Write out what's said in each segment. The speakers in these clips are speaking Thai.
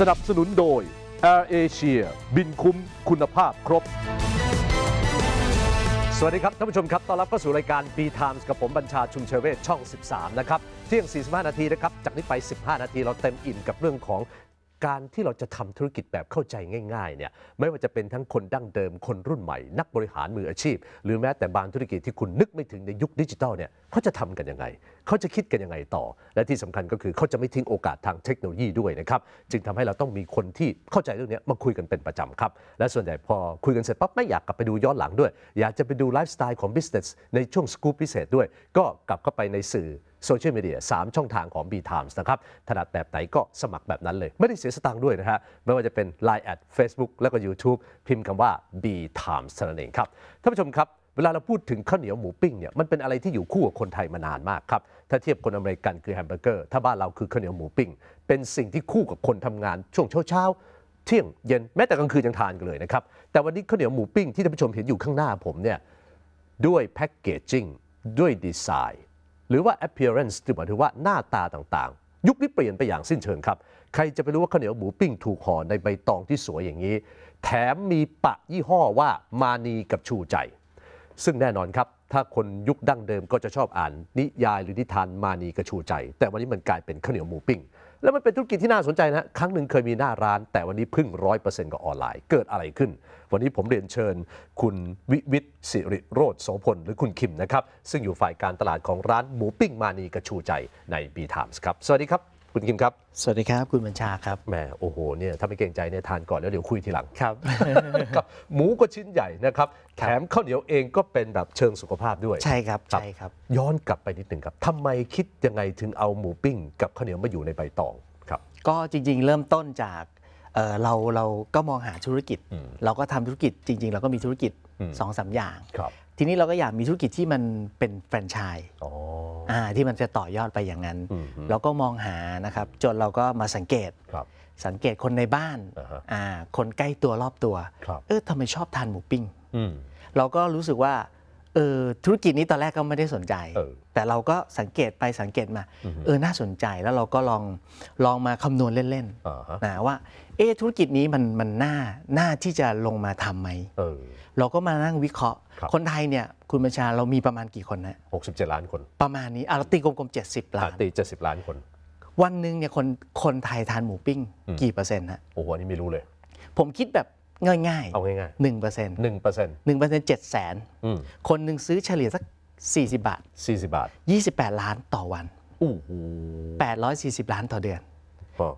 สนับสนุนโดย Air Asia บินคุ้มคุณภาพครบ สวัสดีครับ ท่านผู้ชมครับต้อนรับเข้าสู่รายการ B Times กับผมบัญชาชุมเชเวศช่อง 13 นะครับ เที่ยง 45 นาทีนะครับ จากนี้ไป 15 นาทีเราเต็มอิ่มกับเรื่องของการที่เราจะทำธุรกิจแบบเข้าใจง่ายๆเนี่ยไม่ว่าจะเป็นทั้งคนดั้งเดิมคนรุ่นใหม่ นักบริหารมืออาชีพ หรือแม้แต่บางธุรกิจที่คุณนึกไม่ถึงในยุคดิจิทัลเนี่ยเขาจะทำกันยังไงเขาจะคิดกันยังไงต่อ และที่สำคัญก็คือเขาจะไม่ทิ้งโอกาสทางเทคโนโลยีด้วยนะครับจึงทำให้เราต้องมีคนที่เข้าใจเรื่องนี้มาคุยกันเป็นประจำครับและส่วนใหญ่พอคุยกันเสร็จปั๊บไม่อยากกลับไปดูย้อนหลังด้วย อยากจะไปดูไลฟ์สไตล์ของบิสเนสในช่วงสกู๊ปพิเศษด้วยก็กลับเข้าไปในสื่อโซเชียลมีเดียมช่องทางของ B Times นะครับถนัดแบบไหนก็สมัครแบบนั้นเลยไม่ได้เสียสตางค์ด้วยนะฮะไม่ว่าจะเป็น Line แอด Facebook แล้วก็ YouTube พิมพ์คำว่า B Times เนั่นเองครับ ท่านผู้ชมครับ เวลาเราพูดถึงข้าวเหนียวหมูปิ้งเนี่ยมันเป็นอะไรที่อยู่คู่กับคนไทยมานานมากครับ ถ้าเทียบคนอเมริกันคือแฮมเบอร์เกอร์ ถ้าบ้านเราคือข้าวเหนียวหมูปิ้งเป็นสิ่งที่คู่กับคนทำงานช่วงเช้าๆเที่ยงเย็นแม้แต่กลางคืนยังทานกันเลยนะครับแต่วันนี้ข้าวเหนียวหมูปิ้งที่ท่านผู้ชมเห็นอยู่ข้างหน้าผมเนี่ยด้วยแพคเกจจิ้งด้วยดีไซน์หรือว่า appearance ที่หมายถึงว่าหน้าตาต่างๆ ยุคนี้เปลี่ยนไปอย่างสิ้นเชิงครับ ใครจะไปรู้ว่าข้าวเหนียวหมูปิ้งถูกห่อในใบตองที่สวยอย่างนี้ แถมมีปะยี่ห้อว่ามานีกับชูใจ ซึ่งแน่นอนครับ ถ้าคนยุคดั้งเดิมก็จะชอบอ่าน นิยายหรือนิทาน มานีกับชูใจ แต่วันนี้มันกลายเป็นข้าวเหนียวหมูปิ้งแล้วมันเป็นธุรกิจที่น่าสนใจนะ ครั้งหนึ่งเคยมีหน้าร้าน แต่วันนี้พึ่งร้อยเปอร์เซ็นต์กับออนไลน์เกิดอะไรขึ้น วันนี้ผมเรียนเชิญคุณวิวิทย์สิริโรธโสพล หรือคุณคิมนะครับ ซึ่งอยู่ฝ่ายการตลาดของร้านหมูปิ้งมานีกระชูใจในบีทามส์ครับ สวัสดีครับคุณกิมครับ สวัสดีครับคุณบัญชาครับ แหม โอ้โห เนี่ย ถ้าไม่เกรงใจเนี่ยทานก่อนแล้วเดี๋ยวคุยทีหลัง ครับ หมูก็ชิ้นใหญ่นะครับ แถมข้าวเหนียวเองก็เป็นแบบเชิงสุขภาพด้วย ใช่ครับ ใช่ครับ ย้อนกลับไปนิดหนึ่งครับทำไมคิดยังไงถึงเอาหมูปิ้งกับข้าวเหนียวมาอยู่ในใบตองครับ ก็จริงๆ เริ่มต้นจากเราเราก็มองหาธุรกิจ เราก็ทำธุรกิจจริงๆ เราก็มีธุรกิจสองสาอย่างทีนี้เราก็อยากมีธุรกิจที่มันเป็นแฟรนไชส์ที่มันจะต่อยอดไปอย่างนั้น เราก็มองหานะครับ จนเราก็มาสังเกต สังเกตคนในบ้าน คนใกล้ตัวรอบตัว เออทำไมชอบทานหมูปิ้งเราก็รู้สึกว่าออธุรกิจนี้ตอนแรกก็ไม่ได้สนใจ แต่เราก็สังเกตไปสังเกตมา เออน่าสนใจแล้วเราก็ลองลองมาคำนวณเล่นๆนะว่าเออธุรกิจนี้มันมันน่าน่าที่จะลงมาทำไหมเราก็มานั่งวิเคราะห์ คนไทยเนี่ย คุณบัญชาเรามีประมาณกี่คนนะ67 ล้านคนประมาณนี้เราตีกลมๆ70ล้านตี70ล้านคน วันหนึ่งเนี่ยคนคนไทยทานหมูปิ้งกี่เปอร์เซ็นต์ฮะโอ้โหนี่ไม่รู้เลย ผมคิดแบบง่ายง่ายเอาง่ายๆหนึ่งเปอร์เซ็นต์หนึ่งเปอร์เซ็นต์หนึ่งเปอร์เซ็นต์เจ็ดแสน คนหนึ่งซื้อเฉลี่ยสักสี่สิบบาทสี่สิบบาทยี่สิบแปดล้านต่อวันโอ้โหแปดร้อยสี่สิบล้านต่อเดือน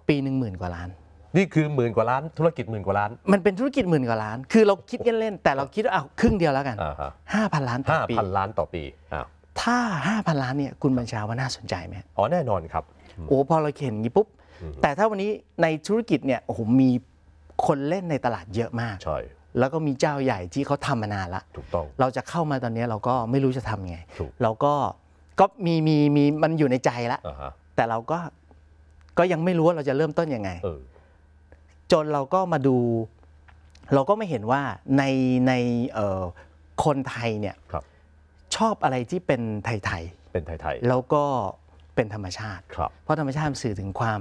ปีหนึ่งหมื่นกว่าล้าน นี่คือหมื่นกว่าล้าน ธุรกิจหมื่นกว่าล้าน มันเป็นธุรกิจหมื่นกว่าล้าน คือเราคิดกันเล่นแต่เราคิดว่าเอาครึ่งเดียวแล้วกันห้าพันล้านต่อปีห้าพันล้านต่อปี ถ้าห้าพันล้านเนี่ยคุณบัญชาว่าน่าสนใจไหมอ๋อแน่นอนครับ โอ้พอเราเห็นงี้ปุ๊บ แต่ถ้าวันนี้ในธุรกิจเนี่ยโอ้โหมีคนเล่นในตลาดเยอะมาก ใช่ แล้วก็มีเจ้าใหญ่ที่เขาทำมานานละ ถูกต้อง เราจะเข้ามาตอนนี้เราก็ไม่รู้จะทำไงถูกเราก็ ก็มีมีมีมันอยู่ในใจละแต่เราก็ ก็ยังไม่รู้ว่าเราจะเริ่มต้นยังไง จนเราก็มาดู เราก็ไม่เห็นว่าในในเอ่อคนไทยเนี่ย ครับ ชอบอะไรที่เป็นไทยเป็นไทยๆ แล้วก็เป็นธรรมชาติ เพราะธรรมชาติมันสื่อถึงความ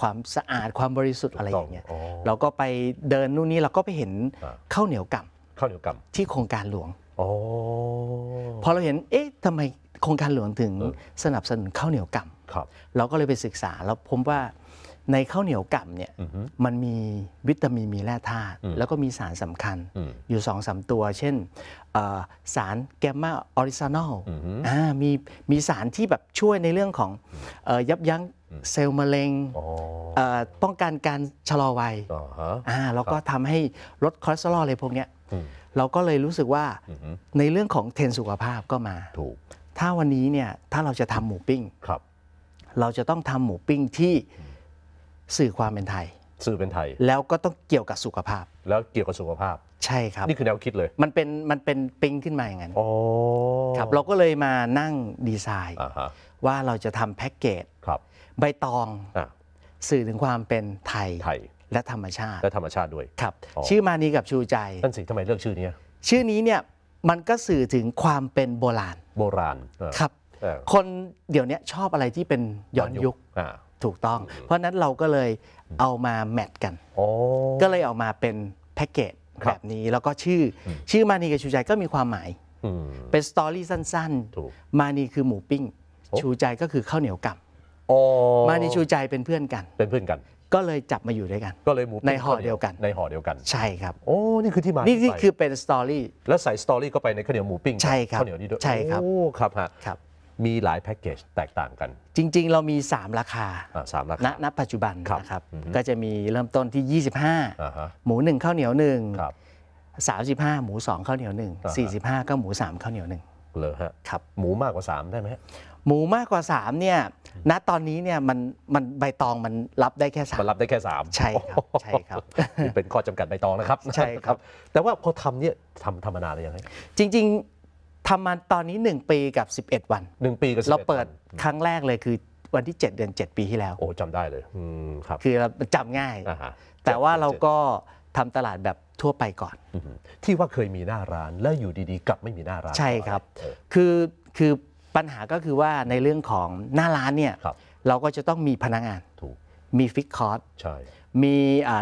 ความสะอาดความบริสุทธิ์อะไรอย่างเงี้ย เราก็ไปเดินนู่นนี่เราก็ไปเห็นข้าวเหนียวกับข้าวเหนียวกับที่โครงการหลวงอพอเราเห็น เอ๊ะทำไมโครงการหลวงถึงสนับสนุนข้าวเหนียวกับ เราก็เลยไปศึกษาแล้วพบว่าในข้าวเหนียวกับเนี่ยมันมีวิตามินมีแร่ธาตุแล้วก็มีสารสำคัญอยู่สองสาตัว เช่นสารแกมมาออริซานอลมีมีสารที่แบบช่วยในเรื่องของยับยั้งเซลล์มะเร็งป้องกันการชะลอวัย แล้วก็ทำให้ลดคอเลสเตอรอลอะไรพวกนี้เราก็เลยรู้สึกว่าในเรื่องของเทนสุขภาพก็มาถูกถ้าวันนี้เนี่ยถ้าเราจะทำหมูปิ้งเราจะต้องทำหมูปิ้งที่สื่อความเป็นไทย สื่อเป็นไทย แล้วก็ต้องเกี่ยวกับสุขภาพ แล้วเกี่ยวกับสุขภาพ ใช่ครับ นี่คือแนวคิดเลย มันเป็น มันเป็นปิ้งขึ้นมาอย่างนั้นโอ้ ครับ เราก็เลยมานั่งดีไซน์ ว่าเราจะทำแพ็กเกจ ครับ ใบตอง สื่อถึงความเป็นไทย ไทย และธรรมชาติ และธรรมชาติด้วย ครับ ชื่อมานี้กับชูใจนั่นสิทำไมเลือกชื่อนี้ชื่อนี้เนี่ย มันก็สื่อถึงความเป็นโบราณ โบราณ ครับ คนเดี๋ยวนี้ชอบอะไรที่เป็นย้อนยุคถูกต้องเพราะนั้นเราก็เลยเอามาแมทกันก็เลยออกมาเป็นแพ็กเกจแบบนี้แล้วก็ชื่อชื่อมานีกับชูใจก็มีความหมายเป็นสตอรี่สั้นๆมานีคือหมูปิ้งชูใจก็คือข้าวเหนียวกับมานีชูใจเป็นเพื่อนกัน เป็นเพื่อนกัน ก็เลยจับมาอยู่ด้วยกัน ก็เลยหมูในห่อเดียวกันในห่อเดียวกัน ใช่ครับโอ้นี่คือที่มานี่นี่คือเป็นสตอรี่แล้วใส่สตอรี่ก็ไปในข้าวเหนียวหมูปิ้งใช่ครับข้าวเหนียวนี่ด้วยใช่ครับโอ้ครับฮะมีหลายแพ็กเกจแตกต่างกัน จริงๆเรามี 3 ราคาสามราคาณปัจจุบันนะครับก็จะมีเริ่มต้นที่ 25หมู 1 ข้าวเหนียว1 35หมู 2ข้าวเหนียว1 45 ก็หมู 3ข้าวเหนียว1เลยฮะครับหมูมากกว่า 3 ได้ไหมหมูมากกว่า3เนี่ยณตอนนี้เนี่ยมันมันใบตองมันรับได้แค่สามันรับได้แค่ 3 ใช่ครับใช่ครับ เป็นข้อจำกัดใบตองนะครับ ใช่ครับแต่ว่าพอทำเนี่ยทำทำมนานหรือยังไงจริง ๆทำมาตอนนี้ 1 ปีกับ 11 วัน 1 ปีกับเราเปิดครั้งแรกเลยคือวันที่ 7 เดือน 7 ปีที่แล้วโอ้จำได้เลยครับคือจำง่าย แต่ว่าเราก็ทำตลาดแบบทั่วไปก่อน ที่ว่าเคยมีหน้าร้านแล้วอยู่ดีๆ กลับไม่มีหน้าร้านใช่ครับ คือ คือปัญหาก็คือว่าในเรื่องของหน้าร้านเนี่ยรเราก็จะต้องมีพนักงานถูกมีฟิกคอร์สมี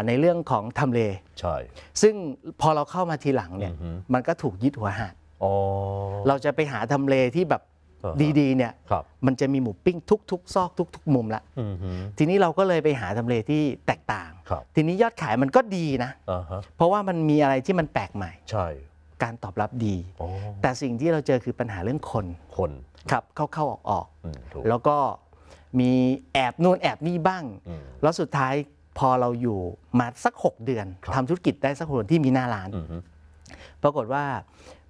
ในเรื่องของทำเลใช่ซึ่งพอเราเข้ามาทีหลังเนี่ยมันก็ถูกยึดหัวหาดเราจะไปหาทำเลที่แบบดี ๆ เนี่ย มันจะมีหมูปิ้งทุกๆซอก ทุก ๆ มุมละทีนี้เราก็เลยไปหาทำเลที่แตกต่างทีนี้ยอดขายมันก็ดีนะเพราะว่ามันมีอะไรที่มันแปลกใหม่ใช่การตอบรับดีแต่สิ่งที่เราเจอคือปัญหาเรื่องคนคนครับเข้าๆออกออกแล้วก็มีแอบนู่นแอบนี่บ้างแล้วสุดท้ายพอเราอยู่มาสัก6เดือนทำธุรกิจได้สักคนที่มีหน้าร้านปรากฏว่า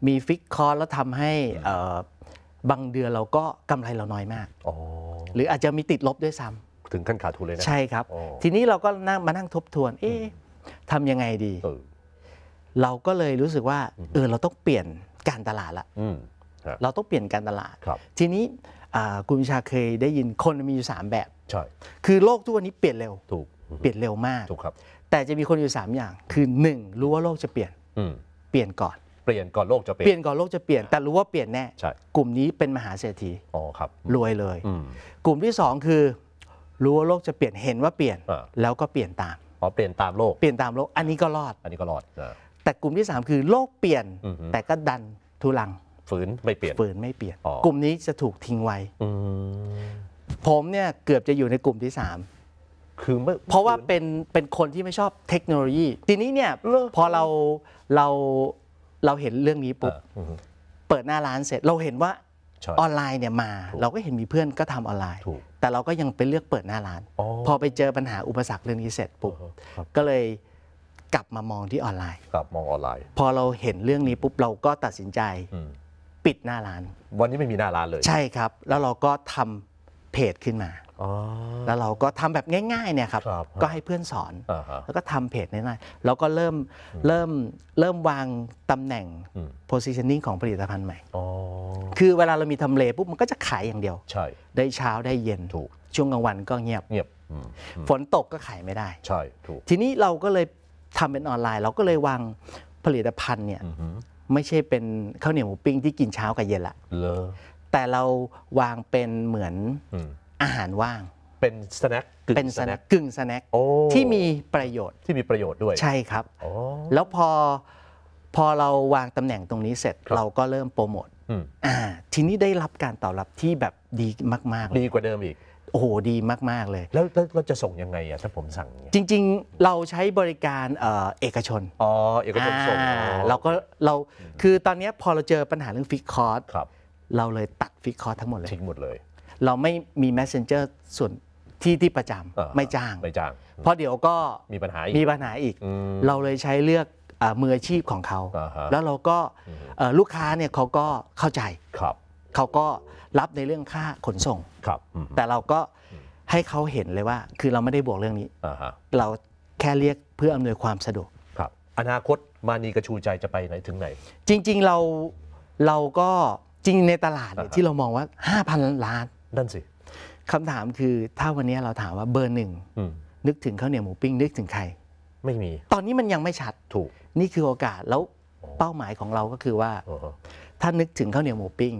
มีฟิกคอร์แล้วทำให้บางเดือนเราก็กำไรเราน้อยมากหรืออาจจะมีติดลบด้วยซ้ำถึงขั้นขาดทุนเลยนะใช่ครับ ทีนี้เราก็นั่งมานั่งทบทวน เอ๊ะทำยังไงดีเราก็เลยรู้สึกว่า เออเราต้องเปลี่ยนการตลาดละเราต้องเปลี่ยนการตลาดทีนี้คุณชาเคยได้ยินคนมีอยู่ 3 แบบใช่คือโลกทุกวันนี้เปลี่ยนเร็วถูกเปลี่ยนเร็วมากถูกครับแต่จะมีคนอยู่3อย่าง คือ1รู้ว่าโลกจะเปลี่ยนเปลี่ยนก่อนเปลี่ยนก่อนโลกจะเปลี่ยนเปลี่ยนก่อนโลกจะเปลี่ยนแต่รู้ว่าเปลี่ยนแน่กลุ่มนี้เป็นมหาเศรษฐีอ๋อครับรวยเลยกลุ่มที่ 2 คือ รู้ว่าโลกจะเปลี่ยนเห็นว่าเปลี่ยน แล้วก็เปลี่ยนตามอ๋อเปลี่ยนตามโลกเปลี่ยนตามโลกอันนี้ก็รอด อันนี้ก็รอด แต่กลุ่มที่ 3 คือโลกเปลี่ยน แต่ก็ดันทุลังฝืนไม่เปลี่ยนฝืนไม่เปลี่ยนกลุ่มนี้จะถูกทิ้งไว้ผมเนี่ยเกือบจะอยู่ในกลุ่มที่สามคือเพราะว่าเป็นเป็นคนที่ไม่ชอบเทคโนโลยีทีนี้เนี่ยพอเราเราเราเห็นเรื่องนี้ปุ๊บเปิดหน้าร้านเสร็จเราเห็นว่าออนไลน์เนี่ยมา เราก็เห็นมีเพื่อนก็ทำออนไลน์ แต่เราก็ยังไปเลือกเปิดหน้าร้าน พอไปเจอปัญหาอุปสรรคเรื่องนี้เสร็จปุ๊บก็เลยกลับมามองที่ออนไลน์ กลับมองออนไลน์ พอเราเห็นเรื่องนี้ปุ๊บเราก็ตัดสินใจปิดหน้าร้าน วันนี้ไม่มีหน้าร้านเลย ใช่ครับ แล้วเราก็ทำเพจขึ้นมา แล้วเราก็ทำแบบง่ายๆเนี่ยครับ ก็ให้เพื่อนสอน แล้วก็ทำเพจง่ายๆแล้วก็เริ่มเริ่มเริ่มวางตำแหน่ง positioning ของผลิตภัณฑ์ใหม่ คือเวลาเรามีทำเลปุ๊บมันก็จะขายอย่างเดียว ใช่ ได้เช้าได้เย็น ถูก ช่วงกลางวันก็เงียบ เงียบ ฝนตกก็ขายไม่ได้ ใช่ ถูก ทีนี้เราก็เลยทำเป็นออนไลน์ เราก็เลยวางผลิตภัณฑ์เนี่ยไม่ใช่เป็นข้าวเหนียวหมูปิ้งที่กินเช้ากับเย็นละแต่เราวางเป็นเหมือนอาหารว่าง เป็นสแน็คเป็นสแน็คกึ่งสแน็คที่มีประโยชน์ที่มีประโยชน์ด้วย ใช่ครับแล้วพอพอเราวางตำแหน่งตรงนี้เสร็จเราก็เริ่มโปรโมทอ่าทีนี้ได้รับการตอบรับที่แบบดีมาก ๆ ดีกว่าเดิมอีก โอ้โหดีมากๆเลย แล้วเราจะส่งยังไงอะถ้าผมสั่ง จริงๆ เราใช้บริการเอกชนอ๋อเอกชนส่งเราก็เราคือตอนนี้พอเราเจอปัญหาเรื่องฟิกคอร์สเราเลยตัดฟิกคอร์ทั้งหมดเลยทิ้งหมดเลย เราไม่มี messenger ส่วนที่ที่ประจำไม่จ้างไม่จ้าง เพราะเดี๋ยวก็มีปัญหาอีกมีปัญหาอีก เราเลยใช้เลือกมืออาชีพของเขา แล้วเราก็ลูกค้าเนี่ยเขาก็เข้าใจครับเขาก็รับในเรื่องค่าขนส่งครับ แต่เราก็ให้เขาเห็นเลยว่า คือเราไม่ได้บวกเรื่องนี้ เราแค่เรียกเพื่ออำนวยความสะดวกครับ อนาคตมานีกระชูใจจะไปไหนถึงไหน จริง ๆเราเราก็จริงในตลาดเนี่ยที่เรา มองว่า 5,000 ล้านนั่นสิคำถามคือถ้าวันนี้เราถามว่าเบอร์หนึ่งนึกถึงข้าวเหนียวหมูปิ้งนึกถึงใคร ไม่มี ตอนนี้มันยังไม่ชัด ถูก นี่คือโอกาสแล้วเป้าหมายของเราก็คือว่าถ้านึกถึงข้าวเหนียวหมูปิ้ง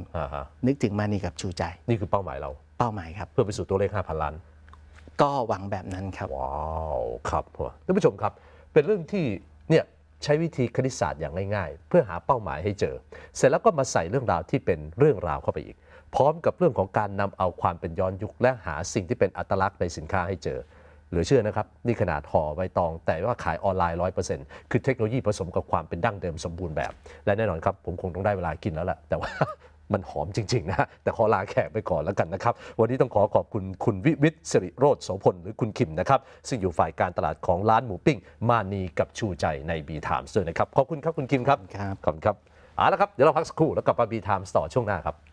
นึกถึงมานีกับชูใจ นี่คือเป้าหมายเรา เป้าหมายครับ เพื่อไปสู่ตัวเลข 5,000 ล้านก็หวังแบบนั้นครับว้าวครับท่านผู้ชมครับ เป็นเรื่องที่เนี่ยใช้วิธีคณิตศาสตร์อย่างง่าย ๆ เพื่อหาเป้าหมายให้เจอ เสร็จแล้วก็มาใส่เรื่องราวที่เป็นเรื่องราวเข้าไปอีก พร้อมกับเรื่องของการนำเอาความเป็นย้อนยุค และหาสิ่งที่เป็นอัตลักษณ์ในสินค้าให้เจอหลือเชื่อนะครับนี่ขนาดห่อใบตอง แต่ว่าขายออนไลน์100%คือเทคโนโลยีผสมกับความเป็นดั้งเดิมสมบูรณ์แบบและแน่นอนครับผมคงต้องได้เวลากินแล้วแหละแต่ว่ามันหอมจริงๆนะ แต่ขอลาแขกไปก่อนแล้วกันนะครับ วันนี้ต้องขอขอบคุณคุณวิวิทย์สิริโรธโสพลหรือคุณคิมนะครับ ซึ่งอยู่ฝ่ายการตลาดของร้านหมูปิ้งมานีกับชูใจในบีถามด้วยนะครับ ขอบคุณครับคุณคิมครับขอบคุณครับเอาละครับ เดี๋ยวเราพักสักครู่ แล้วกลับมาบีถามต่อช่วงหน้าครับ